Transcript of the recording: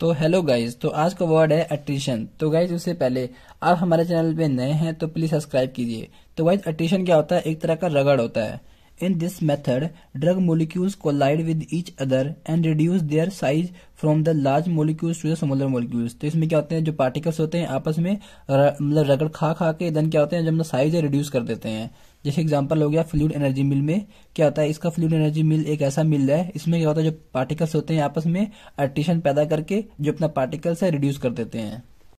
तो hello guys तो आज का वर्ड है अट्रीशन तो गाइज उससे पहले आप हमारे चैनल पे नए हैं तो प्लीज सब्सक्राइब कीजिए तो गाइज अट्रीशन क्या होता है एक तरह का रगड़ होता है in this method drug molecules को lied with each other and reduce their size from the large molecules to the smaller molecules तो इसमें क्या होते हैं जो पार्टिकल्स होते हैं आपस में मतलब रगड़ खा खा के देन क्या होते हैं जब साइज रिड्यूस कर देते हैं जैसे एग्जाम्पल हो गया फ्लूड एनर्जी मिल में क्या होता है इसका फ्लूड एनर्जी मिल एक ऐसा मिल है इसमें क्या होता है जो पार्टिकल्स होते हैं आपस में अट्रिशन पैदा करके जो अपना पार्टिकल्स है रिड्यूस कर देते हैं